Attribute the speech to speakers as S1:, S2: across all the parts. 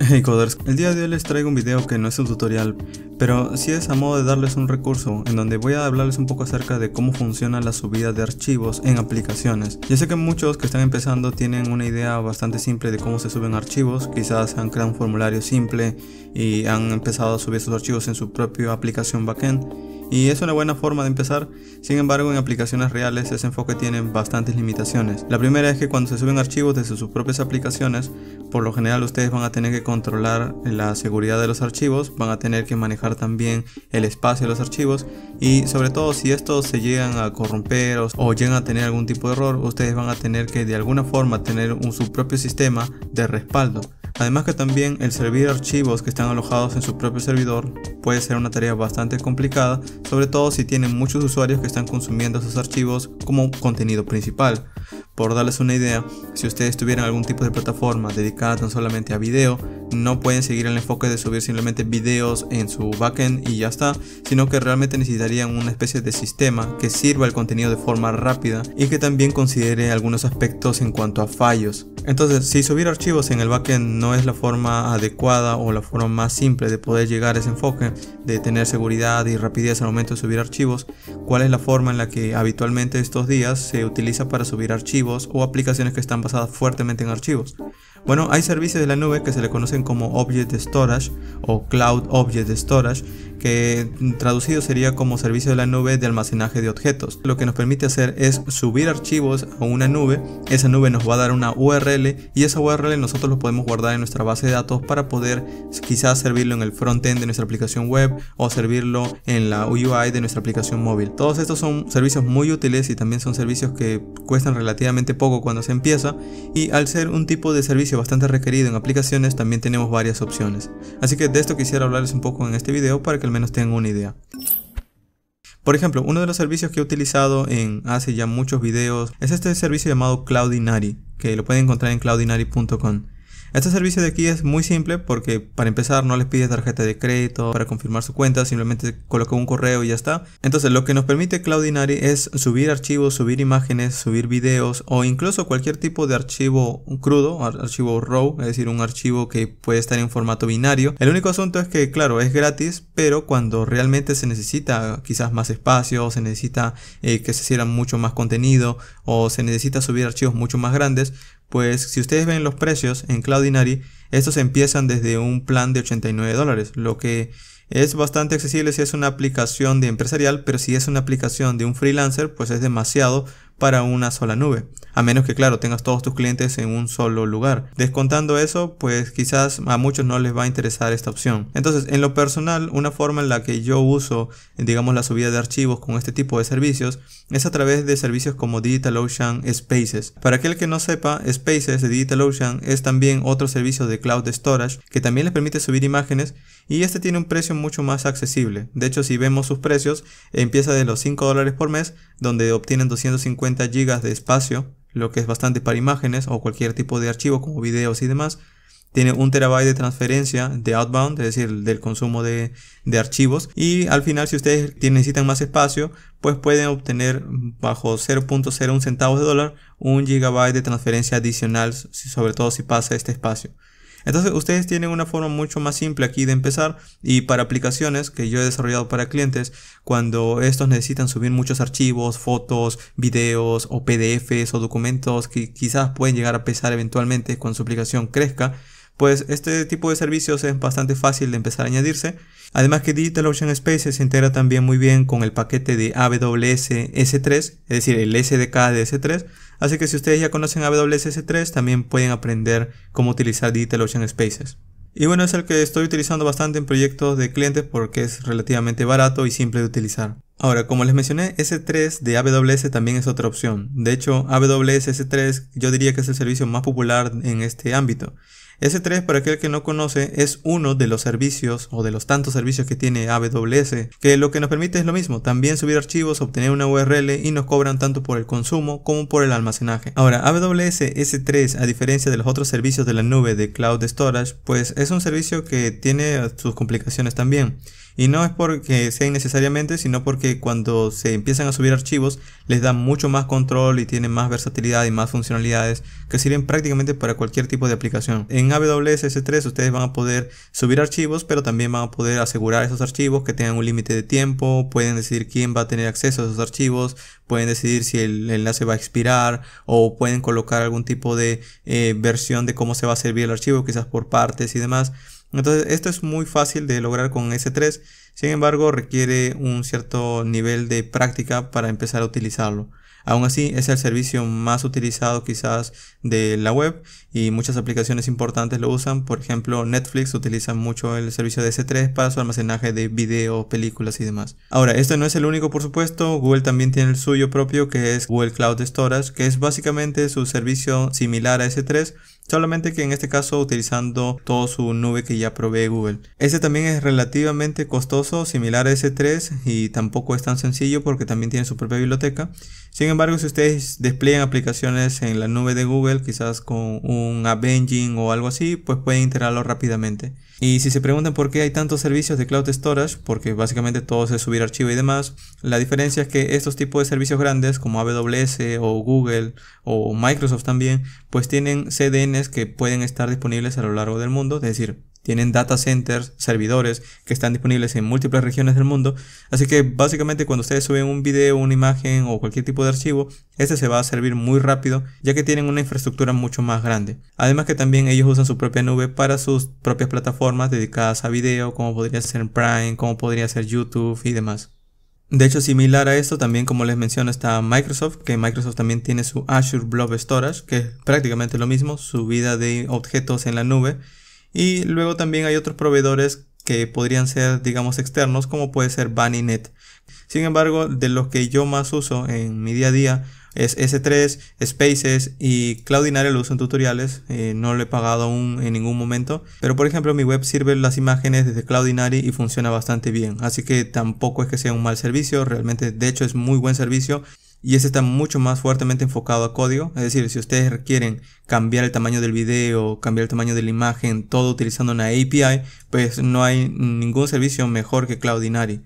S1: Hey coders, el día de hoy les traigo un video que no es un tutorial, pero sí es a modo de darles un recurso en donde voy a hablarles un poco acerca de cómo funciona la subida de archivos en aplicaciones. Yo sé que muchos que están empezando tienen una idea bastante simple de cómo se suben archivos, quizás han creado un formulario simple y han empezado a subir sus archivos en su propia aplicación backend y es una buena forma de empezar, sin embargo en aplicaciones reales ese enfoque tiene bastantes limitaciones. La primera es que cuando se suben archivos desde sus propias aplicaciones, por lo general ustedes van a tener que controlar la seguridad de los archivos, van a tener que manejar también el espacio de los archivos y sobre todo si estos se llegan a corromper o, llegan a tener algún tipo de error, ustedes van a tener que de alguna forma tener un, su propio sistema de respaldo Además que también el servir archivos que están alojados en su propio servidor puede ser una tarea bastante complicada, sobre todo si tienen muchos usuarios que están consumiendo esos archivos como contenido principal. Por darles una idea, si ustedes tuvieran algún tipo de plataforma dedicada tan solamente a video, no pueden seguir el enfoque de subir simplemente videos en su backend y ya está, sino que realmente necesitarían una especie de sistema que sirva el contenido de forma rápida y que también considere algunos aspectos en cuanto a fallos. Entonces, si subir archivos en el backend no es la forma adecuada o la forma más simple de poder llegar a ese enfoque, de tener seguridad y rapidez al momento de subir archivos, ¿cuál es la forma en la que habitualmente estos días se utiliza para subir archivos? o aplicaciones que están basadas fuertemente en archivos. Bueno, hay servicios de la nube que se le conocen como Object Storage o Cloud Object Storage que traducido sería como servicio de la nube de almacenaje de objetos. Lo que nos permite hacer es subir archivos a una nube, esa nube nos va a dar una URL y esa URL nosotros lo podemos guardar en nuestra base de datos para poder quizás servirlo en el frontend de nuestra aplicación web o servirlo en la UI de nuestra aplicación móvil. Todos estos son servicios muy útiles y también son servicios que cuestan relativamente poco cuando se empieza y al ser un tipo de servicio bastante requerido en aplicaciones también tenemos varias opciones. Así que de esto quisiera hablarles un poco en este video para que al menos tengo una idea. Por ejemplo, uno de los servicios que he utilizado en hace ya muchos videos es este servicio llamado Cloudinary, que lo pueden encontrar en cloudinary.com. Este servicio de aquí es muy simple porque para empezar no les pides tarjeta de crédito para confirmar su cuenta, simplemente coloca un correo y ya está. Entonces lo que nos permite Cloudinary es subir archivos, subir imágenes, subir videos o incluso cualquier tipo de archivo crudo, archivo RAW, es decir, un archivo que puede estar en formato binario. El único asunto es que claro, es gratis, pero cuando realmente se necesita quizás más espacio, se necesita eh, que se hicieran mucho más contenido o se necesita subir archivos mucho más grandes, pues si ustedes ven los precios en Cloudinary, estos empiezan desde un plan de 89 dólares, lo que es bastante accesible si es una aplicación de empresarial, pero si es una aplicación de un freelancer, pues es demasiado para una sola nube. A menos que, claro, tengas todos tus clientes en un solo lugar. Descontando eso, pues quizás a muchos no les va a interesar esta opción. Entonces, en lo personal, una forma en la que yo uso, digamos, la subida de archivos con este tipo de servicios es a través de servicios como DigitalOcean Spaces. Para aquel que no sepa, Spaces de DigitalOcean es también otro servicio de cloud storage que también les permite subir imágenes y este tiene un precio mucho más accesible. De hecho, si vemos sus precios, empieza de los 5 dólares por mes, donde obtienen 250 gigas de espacio, lo que es bastante para imágenes o cualquier tipo de archivo como videos y demás. Tiene un terabyte de transferencia de outbound, es decir, del consumo de, de archivos. Y al final, si ustedes necesitan más espacio, pues pueden obtener bajo 0.01 centavos de dólar un gigabyte de transferencia adicional, sobre todo si pasa este espacio. Entonces ustedes tienen una forma mucho más simple aquí de empezar y para aplicaciones que yo he desarrollado para clientes, cuando estos necesitan subir muchos archivos, fotos, videos o PDFs o documentos que quizás pueden llegar a pesar eventualmente cuando su aplicación crezca, pues este tipo de servicios es bastante fácil de empezar a añadirse. Además que DigitalOcean Spaces se integra también muy bien con el paquete de AWS S3, es decir, el SDK de S3, Así que si ustedes ya conocen AWS3, s también pueden aprender cómo utilizar DigitalOcean Spaces. Y bueno, es el que estoy utilizando bastante en proyectos de clientes porque es relativamente barato y simple de utilizar. Ahora, como les mencioné, S3 de AWS también es otra opción. De hecho, AWS S3 yo diría que es el servicio más popular en este ámbito. S3, para aquel que no conoce, es uno de los servicios o de los tantos servicios que tiene AWS, que lo que nos permite es lo mismo, también subir archivos, obtener una URL y nos cobran tanto por el consumo como por el almacenaje. Ahora, AWS S3, a diferencia de los otros servicios de la nube de Cloud Storage, pues es un servicio que tiene sus complicaciones también. Y no es porque sea innecesariamente, sino porque cuando se empiezan a subir archivos les da mucho más control y tienen más versatilidad y más funcionalidades que sirven prácticamente para cualquier tipo de aplicación en AWS S3 ustedes van a poder subir archivos, pero también van a poder asegurar esos archivos que tengan un límite de tiempo, pueden decidir quién va a tener acceso a esos archivos, pueden decidir si el enlace va a expirar o pueden colocar algún tipo de eh, versión de cómo se va a servir el archivo, quizás por partes y demás. Entonces esto es muy fácil de lograr con S3, sin embargo requiere un cierto nivel de práctica para empezar a utilizarlo. Aún así, es el servicio más utilizado quizás de la web y muchas aplicaciones importantes lo usan. Por ejemplo, Netflix utiliza mucho el servicio de S3 para su almacenaje de video, películas y demás. Ahora, esto no es el único, por supuesto. Google también tiene el suyo propio, que es Google Cloud Storage, que es básicamente su servicio similar a S3 solamente que en este caso utilizando toda su nube que ya provee Google. Este también es relativamente costoso, similar a S3 y tampoco es tan sencillo porque también tiene su propia biblioteca. Sin embargo, si ustedes despliegan aplicaciones en la nube de Google, quizás con un App o algo así, pues pueden integrarlo rápidamente. Y si se preguntan por qué hay tantos servicios de cloud storage, porque básicamente todo es subir archivo y demás, la diferencia es que estos tipos de servicios grandes como AWS o Google o Microsoft también, pues tienen CDNs que pueden estar disponibles a lo largo del mundo, es decir, tienen data centers, servidores que están disponibles en múltiples regiones del mundo. Así que básicamente cuando ustedes suben un video, una imagen o cualquier tipo de archivo, este se va a servir muy rápido ya que tienen una infraestructura mucho más grande. Además que también ellos usan su propia nube para sus propias plataformas dedicadas a video, como podría ser Prime, como podría ser YouTube y demás. De hecho, similar a esto, también como les menciono está Microsoft, que Microsoft también tiene su Azure Blob Storage, que es prácticamente lo mismo, subida de objetos en la nube y luego también hay otros proveedores que podrían ser, digamos, externos, como puede ser BunnyNet. Sin embargo, de los que yo más uso en mi día a día es S3, Spaces y Cloudinary lo uso en tutoriales. Eh, no lo he pagado aún en ningún momento. Pero por ejemplo, mi web sirve las imágenes desde Cloudinary y funciona bastante bien. Así que tampoco es que sea un mal servicio. Realmente, de hecho, es muy buen servicio y este está mucho más fuertemente enfocado a código, es decir, si ustedes requieren cambiar el tamaño del video, cambiar el tamaño de la imagen, todo utilizando una API, pues no hay ningún servicio mejor que Cloudinary.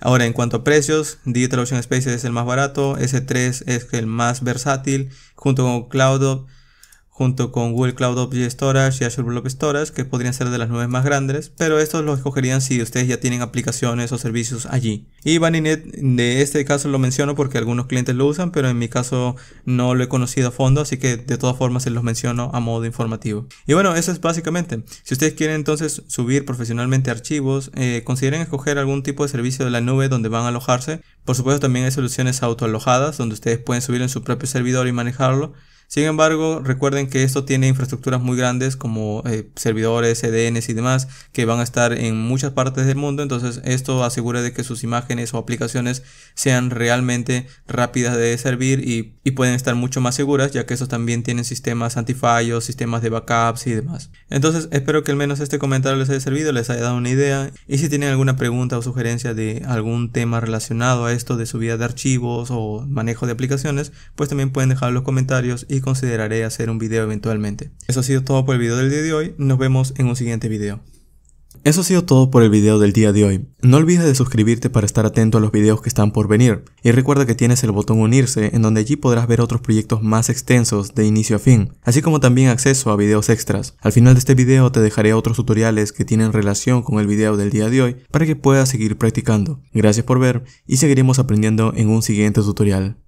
S1: Ahora, en cuanto a precios, DigitalOcean Spaces es el más barato, S3 es el más versátil, junto con CloudOp junto con Google Cloud Object Storage y Azure Blob Storage, que podrían ser de las nubes más grandes, pero estos los escogerían si ustedes ya tienen aplicaciones o servicios allí. Y Baninet, de este caso lo menciono porque algunos clientes lo usan, pero en mi caso no lo he conocido a fondo, así que de todas formas se los menciono a modo informativo. Y bueno, eso es básicamente. Si ustedes quieren entonces subir profesionalmente archivos, eh, consideren escoger algún tipo de servicio de la nube donde van a alojarse. Por supuesto también hay soluciones autoalojadas donde ustedes pueden subir en su propio servidor y manejarlo. Sin embargo, recuerden que esto tiene infraestructuras muy grandes como eh, servidores, CDNs e y demás que van a estar en muchas partes del mundo, entonces esto asegura de que sus imágenes o aplicaciones sean realmente rápidas de servir y, pueden estar mucho más seguras ya que estos también tienen sistemas antifallos, sistemas de backups y demás. Entonces espero que al menos este comentario les haya servido, les haya dado una idea y si tienen alguna pregunta o sugerencia de algún tema relacionado a esto de subida de archivos o manejo de aplicaciones, pues también pueden dejar en los comentarios y consideraré hacer un video eventualmente. Eso ha sido todo por el video del día de hoy, nos vemos en un siguiente video. Eso ha sido todo por el video del día de hoy. No olvides de suscribirte para estar atento a los videos que están por venir. Y recuerda que tienes el botón unirse, en donde allí podrás ver otros proyectos más extensos de inicio a fin, así como también acceso a videos extras. Al final de este video te dejaré otros tutoriales que tienen relación con el video del día de hoy para que puedas seguir practicando. Gracias por ver y seguiremos aprendiendo en un siguiente tutorial.